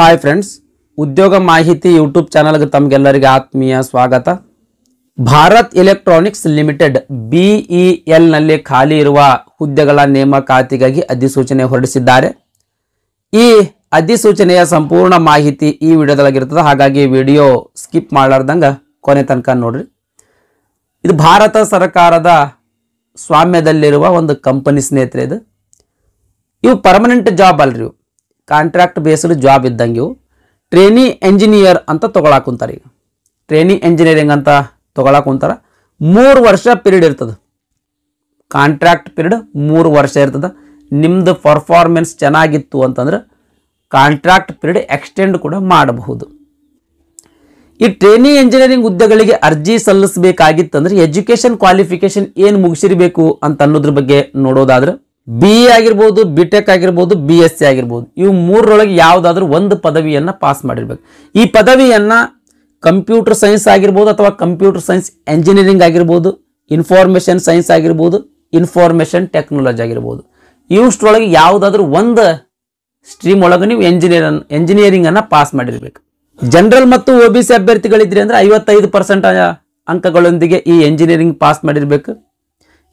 hi friends ಉದ್ಯೋಗ ಮಾಹಿತಿ YouTube ಚಾನಲ್ಗೆ ತಮಗೆಲ್ಲರಿಗೆ ಆತ್ಮೀಯ ಸ್ವಾಗತ ಭಾರತ್ ಎಲೆಕ್ಟ್ರಾನಿಕ್ಸ್ ಲಿಮಿಟೆಡ್ ಎಲ್ನಲ್ಲಿ e ಖಾಲಿ ಇರುವ ಹುದ್ದೆಗಳ ನೇಮಕಾತಿಗಾಗಿ ಅಧಿಸೂಚನೆ ಹೊರಡಿಸಿದ್ದಾರೆ ಈ ಅಧಿಸೂಚನೆಯ ಸಂಪೂರ್ಣ ಮಾಹಿತಿ ಈ ವಿಡಿಯೋದೊಳಗಿರ್ತದೆ ಹಾಗಾಗಿ ವಿಡಿಯೋ ಸ್ಕಿಪ್ ಮಾಡಲಾರ್ದಂಗೆ ಕೊನೆ ತನಕ ನೋಡ್ರಿ ಇದು ಭಾರತ ಸರ್ಕಾರದ ಸ್ವಾಮ್ಯದಲ್ಲಿರುವ ಒಂದು ಕಂಪನಿ ಸ್ನೇಹಿತರೆ ಇದು ಇವು ಪರ್ಮನೆಂಟ್ ಜಾಬ್ ಅಲ್ರಿ ಇವು ಕಾಂಟ್ರಾಕ್ಟ್ ಬೇಸ್ಡ್ ಜಾಬ್ ಇದ್ದಂಗೆ ಟ್ರೇನಿ ಎಂಜಿನಿಯರ್ ಅಂತ ತೊಗೊಳಕುಂತಾರೆ ಈಗ ಟ್ರೇನಿ ಎಂಜಿನಿಯರಿಂಗ್ ಅಂತ ತೊಗೊಳಕುಂತಾರ ಮೂರು ವರ್ಷ ಪೀರಿಯಡ್ ಇರ್ತದೆ ಕಾಂಟ್ರಾಕ್ಟ್ ಪೀರಿಯಡ್ ಮೂರು ವರ್ಷ ಇರ್ತದೆ ನಿಮ್ಮದು ಪರ್ಫಾರ್ಮೆನ್ಸ್ ಚೆನ್ನಾಗಿತ್ತು ಅಂತಂದ್ರೆ ಕಾಂಟ್ರಾಕ್ಟ್ ಪೀರಿಯಡ್ ಎಕ್ಸ್ಟೆಂಡ್ ಕೂಡ ಮಾಡಬಹುದು ಈ ಟ್ರೇನಿ ಎಂಜಿನಿಯರಿಂಗ್ ಹುದ್ದೆಗಳಿಗೆ ಅರ್ಜಿ ಸಲ್ಲಿಸಬೇಕಾಗಿತ್ತಂದ್ರೆ ಎಜುಕೇಶನ್ ಕ್ವಾಲಿಫಿಕೇಷನ್ ಏನು ಮುಗಿಸಿರಬೇಕು ಅಂತ ಅನ್ನೋದ್ರ ಬಗ್ಗೆ ನೋಡೋದಾದ್ರೆ ಬಿ ಎ ಆಗಿರ್ಬೋದು ಬಿ ಟೆಕ್ ಆಗಿರ್ಬೋದು ಬಿ ಎಸ್ ಸಿ ಆಗಿರ್ಬೋದು ಇವು ಮೂರರೊಳಗೆ ಯಾವುದಾದ್ರೂ ಒಂದು ಪದವಿಯನ್ನು ಪಾಸ್ ಮಾಡಿರ್ಬೇಕು ಈ ಪದವಿಯನ್ನು ಕಂಪ್ಯೂಟರ್ ಸೈನ್ಸ್ ಆಗಿರ್ಬೋದು ಅಥವಾ ಕಂಪ್ಯೂಟರ್ ಸೈನ್ಸ್ ಎಂಜಿನಿಯರಿಂಗ್ ಆಗಿರ್ಬೋದು ಇನ್ಫಾರ್ಮೇಷನ್ ಸೈನ್ಸ್ ಆಗಿರ್ಬೋದು ಇನ್ಫಾರ್ಮೇಷನ್ ಟೆಕ್ನಾಲಜಿ ಆಗಿರ್ಬೋದು ಇವುಷ್ಟರೊಳಗೆ ಯಾವುದಾದ್ರೂ ಒಂದು ಸ್ಟ್ರೀಮ್ ಒಳಗೆ ನೀವು ಎಂಜಿನಿಯರ್ ಎಂಜಿನಿಯರಿಂಗನ್ನು ಪಾಸ್ ಮಾಡಿರ್ಬೇಕು ಜನರಲ್ ಮತ್ತು ಒ ಬಿ ಸಿ ಅಭ್ಯರ್ಥಿಗಳಿದ್ರಿ ಅಂದರೆ ಐವತ್ತೈದು ಪರ್ಸೆಂಟ್ ಅಂಕಗಳೊಂದಿಗೆ ಈ ಎಂಜಿನಿಯರಿಂಗ್ ಪಾಸ್ ಮಾಡಿರಬೇಕು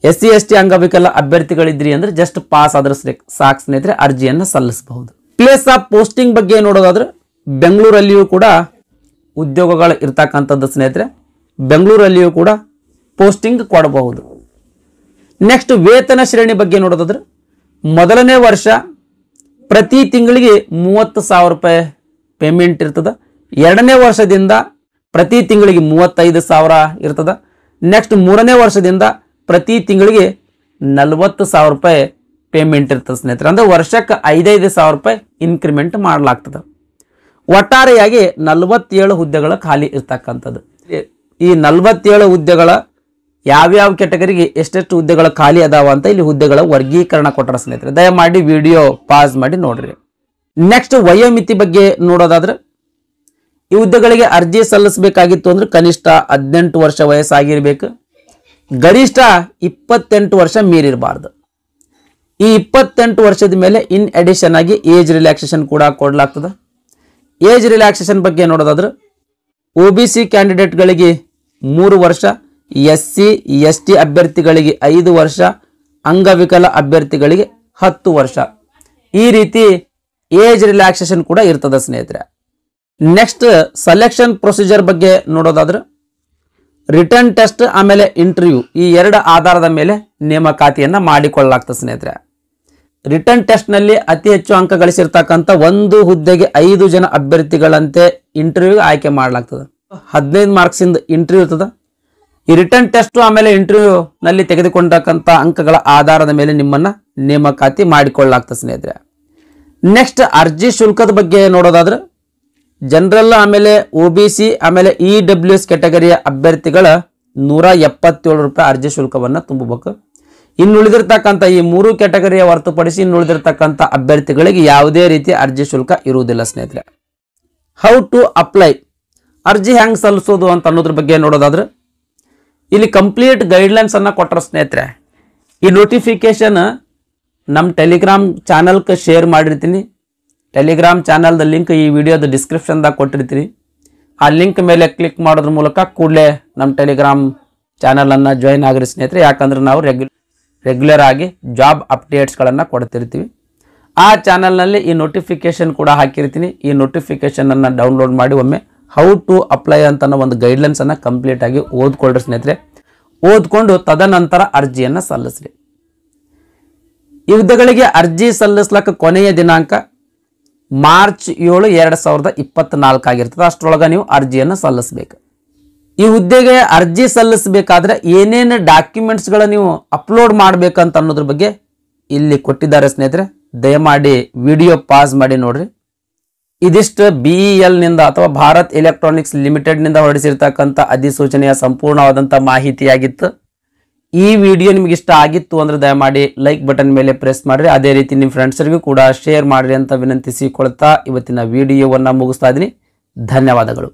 ಎಸ್ ಸಿ ಎಸ್ ಟಿ ಅಂಗವಿಕಲ ಅಭ್ಯರ್ಥಿಗಳಿದ್ರಿ ಅಂದ್ರೆ ಜಸ್ಟ್ ಪಾಸ್ ಆದ್ರೆ ಸಾಕು ಸ್ನೇಹಿತರೆ ಅರ್ಜಿಯನ್ನು ಸಲ್ಲಿಸಬಹುದು ಪ್ಲೇಸ್ ಆಫ್ ಪೋಸ್ಟಿಂಗ್ ಬಗ್ಗೆ ನೋಡೋದಾದ್ರೆ ಬೆಂಗಳೂರಲ್ಲಿಯೂ ಕೂಡ ಉದ್ಯೋಗಗಳು ಇರ್ತಕ್ಕಂಥದ್ದು ಸ್ನೇಹಿತರೆ ಬೆಂಗಳೂರಲ್ಲಿಯೂ ಕೂಡ ಪೋಸ್ಟಿಂಗ್ ಕೊಡಬಹುದು ನೆಕ್ಸ್ಟ್ ವೇತನ ಶ್ರೇಣಿ ಬಗ್ಗೆ ನೋಡೋದಾದ್ರೆ ಮೊದಲನೇ ವರ್ಷ ಪ್ರತಿ ತಿಂಗಳಿಗೆ ಮೂವತ್ತು ಸಾವಿರ ರೂಪಾಯಿ ಪೇಮೆಂಟ್ ಇರ್ತದೆ ಎರಡನೇ ವರ್ಷದಿಂದ ಪ್ರತಿ ತಿಂಗಳಿಗೆ ಮೂವತ್ತೈದು ಸಾವಿರ ಇರ್ತದೆ ನೆಕ್ಸ್ಟ್ ಮೂರನೇ ವರ್ಷದಿಂದ ಪ್ರತಿ ತಿಂಗಳಿಗೆ ನಲವತ್ತು ಸಾವಿರ ರೂಪಾಯಿ ಪೇಮೆಂಟ್ ಇರ್ತದೆ ಸ್ನೇಹಿತರೆ ಅಂದರೆ ವರ್ಷಕ್ಕೆ ಐದೈದು ಸಾವಿರ ರೂಪಾಯಿ ಇನ್ಕ್ರಿಮೆಂಟ್ ಮಾಡಲಾಗ್ತದೆ ಒಟ್ಟಾರೆಯಾಗಿ ನಲವತ್ತೇಳು ಹುದ್ದೆಗಳ ಖಾಲಿ ಇರ್ತಕ್ಕಂಥದ್ದು ಈ ನಲವತ್ತೇಳು ಹುದ್ದೆಗಳ ಯಾವ್ಯಾವ ಕೆಟಗರಿಗೆ ಎಷ್ಟೆಷ್ಟು ಹುದ್ದೆಗಳ ಖಾಲಿ ಅದಾವ ಅಂತ ಇಲ್ಲಿ ಹುದ್ದೆಗಳ ವರ್ಗೀಕರಣ ಕೊಟ್ಟರ ಸ್ನೇಹಿತರೆ ದಯಮಾಡಿ ವಿಡಿಯೋ ಪಾಸ್ ಮಾಡಿ ನೋಡ್ರಿ ನೆಕ್ಸ್ಟ್ ವಯೋಮಿತಿ ಬಗ್ಗೆ ನೋಡೋದಾದ್ರೆ ಈ ಹುದ್ದೆಗಳಿಗೆ ಅರ್ಜಿ ಸಲ್ಲಿಸಬೇಕಾಗಿತ್ತು ಅಂದ್ರೆ ಕನಿಷ್ಠ ಹದಿನೆಂಟು ವರ್ಷ ವಯಸ್ಸಾಗಿರ್ಬೇಕು ಗರಿಷ್ಠ ಇಪ್ಪತ್ತೆಂಟು ವರ್ಷ ಮೀರಿರಬಾರ್ದು ಈ ಇಪ್ಪತ್ತೆಂಟು ವರ್ಷದ ಮೇಲೆ ಇನ್ ಅಡಿಷನ್ ಆಗಿ ಏಜ್ ರಿಲ್ಯಾಕ್ಸೇಷನ್ ಕೂಡ ಕೊಡಲಾಗ್ತದೆ ಏಜ್ ರಿಲ್ಯಾಕ್ಸೇಷನ್ ಬಗ್ಗೆ ನೋಡೋದಾದ್ರೆ ಒ ಬಿ ಸಿ ಕ್ಯಾಂಡಿಡೇಟ್ಗಳಿಗೆ ಮೂರು ವರ್ಷ ಎಸ್ ಸಿ ಎಸ್ ಟಿ ಅಭ್ಯರ್ಥಿಗಳಿಗೆ ಐದು ವರ್ಷ ಅಂಗವಿಕಲ ಅಭ್ಯರ್ಥಿಗಳಿಗೆ ಹತ್ತು ವರ್ಷ ಈ ರೀತಿ ಏಜ್ ರಿಲ್ಯಾಕ್ಸೇಷನ್ ಕೂಡ ಇರ್ತದೆ ಸ್ನೇಹಿತರೆ ನೆಕ್ಸ್ಟ್ ಸೆಲೆಕ್ಷನ್ ಪ್ರೊಸೀಜರ್ ಬಗ್ಗೆ ನೋಡೋದಾದ್ರೆ ರಿಟರ್ನ್ ಟೆಸ್ಟ್ ಆಮೇಲೆ ಇಂಟರ್ವ್ಯೂ ಈ ಎರಡು ಆಧಾರದ ಮೇಲೆ ನೇಮಕಾತಿಯನ್ನು ಮಾಡಿಕೊಳ್ಳಲಾಗ್ತದೆ ಸ್ನೇಹಿತರೆ ರಿಟರ್ನ್ ಟೆಸ್ಟ್ನಲ್ಲಿ ಅತಿ ಹೆಚ್ಚು ಅಂಕ ಗಳಿಸಿರ್ತಕ್ಕಂಥ ಒಂದು ಹುದ್ದೆಗೆ ಐದು ಜನ ಅಭ್ಯರ್ಥಿಗಳಂತೆ ಇಂಟರ್ವ್ಯೂ ಆಯ್ಕೆ ಮಾಡಲಾಗ್ತದೆ ಹದಿನೈದು ಮಾರ್ಕ್ಸಿಂದ ಇಂಟರ್ವ್ಯೂ ಇರ್ತದೆ ಈ ರಿಟರ್ನ್ ಟೆಸ್ಟ್ ಆಮೇಲೆ ಇಂಟರ್ವ್ಯೂ ನಲ್ಲಿ ತೆಗೆದುಕೊಂಡಕ್ಕಂಥ ಅಂಕಗಳ ಆಧಾರದ ಮೇಲೆ ನಿಮ್ಮನ್ನು ನೇಮಕಾತಿ ಮಾಡಿಕೊಳ್ಳಲಾಗ್ತದೆ ಸ್ನೇಹಿತರೆ ನೆಕ್ಸ್ಟ್ ಅರ್ಜಿ ಶುಲ್ಕದ ಬಗ್ಗೆ ನೋಡೋದಾದ್ರೆ ಜನರಲ್ ಆಮೇಲೆ ಒ ಬಿ ಸಿ ಆಮೇಲೆ ಇ ಡಬ್ಲ್ಯೂ ಎಸ್ ಕೆಟಗರಿಯ ಅಭ್ಯರ್ಥಿಗಳ ನೂರ ಎಪ್ಪತ್ತೇಳು ರೂಪಾಯಿ ಅರ್ಜಿ ಶುಲ್ಕವನ್ನು ತುಂಬಬೇಕು ಇನ್ನುಳಿದಿರ್ತಕ್ಕಂಥ ಈ ಮೂರು ಕ್ಯಾಟಗರಿಯ ಹೊರತುಪಡಿಸಿ ಇನ್ನುಳಿದಿರ್ತಕ್ಕಂಥ ಅಭ್ಯರ್ಥಿಗಳಿಗೆ ಯಾವುದೇ ರೀತಿ ಅರ್ಜಿ ಶುಲ್ಕ ಇರುವುದಿಲ್ಲ ಸ್ನೇಹಿತರೆ ಹೌ ಟು ಅಪ್ಲೈ ಅರ್ಜಿ ಹೆಂಗೆ ಸಲ್ಲಿಸೋದು ಅಂತ ಅನ್ನೋದ್ರ ಬಗ್ಗೆ ನೋಡೋದಾದ್ರೆ ಇಲ್ಲಿ ಕಂಪ್ಲೀಟ್ ಗೈಡ್ಲೈನ್ಸನ್ನು ಕೊಟ್ಟರು ಸ್ನೇಹಿತರೆ ಈ ನೋಟಿಫಿಕೇಶನ್ ನಮ್ಮ ಟೆಲಿಗ್ರಾಮ್ ಚಾನಲ್ಗೆ ಶೇರ್ ಮಾಡಿರ್ತೀನಿ ಟೆಲಿಗ್ರಾಮ್ ಚಾನಲ್ದ ಲಿಂಕ್ ಈ ವಿಡಿಯೋದ ಡಿಸ್ಕ್ರಿಪ್ಷನ್ದಾಗ ಕೊಟ್ಟಿರ್ತೀರಿ ಆ ಲಿಂಕ್ ಮೇಲೆ ಕ್ಲಿಕ್ ಮಾಡೋದ್ರ ಮೂಲಕ ಕೂಡಲೇ ನಮ್ಮ ಟೆಲಿಗ್ರಾಮ್ ಚಾನಲನ್ನು ಜಾಯಿನ್ ಆಗಿರಿ ಸ್ನೇಹಿತರೆ ಯಾಕಂದ್ರೆ ನಾವು ರೆಗ್ಯು ರೆಗ್ಯುಲರ್ ಆಗಿ ಜಾಬ್ ಅಪ್ಡೇಟ್ಸ್ಗಳನ್ನು ಕೊಡ್ತಿರ್ತೀವಿ ಆ ಚಾನಲ್ನಲ್ಲಿ ಈ ನೋಟಿಫಿಕೇಷನ್ ಕೂಡ ಹಾಕಿರ್ತೀನಿ ಈ ನೋಟಿಫಿಕೇಷನನ್ನು ಡೌನ್ಲೋಡ್ ಮಾಡಿ ಒಮ್ಮೆ ಹೌ ಟು ಅಪ್ಲೈ ಅಂತ ಒಂದು ಗೈಡ್ಲೈನ್ಸನ್ನು ಕಂಪ್ಲೀಟಾಗಿ ಓದ್ಕೊಳ್ರಿ ಸ್ನೇಹಿತರೆ ಓದ್ಕೊಂಡು ತದನಂತರ ಅರ್ಜಿಯನ್ನು ಸಲ್ಲಿಸ್ರಿ ಯುದ್ಧಗಳಿಗೆ ಅರ್ಜಿ ಸಲ್ಲಿಸ್ಲಕ್ಕ ಕೊನೆಯ ದಿನಾಂಕ ಮಾರ್ಚ್ ಏಳು ಎರಡು ಸಾವಿರದ ಇಪ್ಪತ್ನಾಲ್ಕು ಆಗಿರ್ತದೆ ಅಷ್ಟರೊಳಗೆ ನೀವು ಅರ್ಜಿಯನ್ನು ಸಲ್ಲಿಸಬೇಕು ಈ ಹುದ್ದೆಗೆ ಅರ್ಜಿ ಸಲ್ಲಿಸಬೇಕಾದ್ರೆ ಏನೇನು ಡಾಕ್ಯುಮೆಂಟ್ಸ್ಗಳ ನೀವು ಅಪ್ಲೋಡ್ ಮಾಡಬೇಕಂತ ಅನ್ನೋದ್ರ ಬಗ್ಗೆ ಇಲ್ಲಿ ಕೊಟ್ಟಿದ್ದಾರೆ ಸ್ನೇಹಿತರೆ ದಯಮಾಡಿ ವಿಡಿಯೋ ಪಾಸ್ ಮಾಡಿ ನೋಡ್ರಿ ಇದಿಷ್ಟು ಬಿ ಇ e ಎಲ್ನಿಂದ ಅಥವಾ ಭಾರತ್ ಎಲೆಕ್ಟ್ರಾನಿಕ್ಸ್ ಲಿಮಿಟೆಡ್ನಿಂದ ಹೊರಡಿಸಿರ್ತಕ್ಕಂಥ ಅಧಿಸೂಚನೆಯ ಸಂಪೂರ್ಣವಾದಂಥ ಮಾಹಿತಿಯಾಗಿತ್ತು ಈ ವಿಡಿಯೋ ನಿಮ್ಗೆ ಇಷ್ಟ ಆಗಿತ್ತು ಅಂದ್ರೆ ದಯಮಾಡಿ ಲೈಕ್ ಬಟನ್ ಮೇಲೆ ಪ್ರೆಸ್ ಮಾಡಿರಿ ಅದೇ ರೀತಿ ನಿಮ್ಮ ಫ್ರೆಂಡ್ಸರಿಗೂ ಕೂಡ ಶೇರ್ ಮಾಡಿರಿ ಅಂತ ವಿನಂತಿಸಿಕೊಳ್ತಾ ಇವತ್ತಿನ ವಿಡಿಯೋವನ್ನು ಮುಗಿಸ್ತಾ ಇದ್ದೀನಿ ಧನ್ಯವಾದಗಳು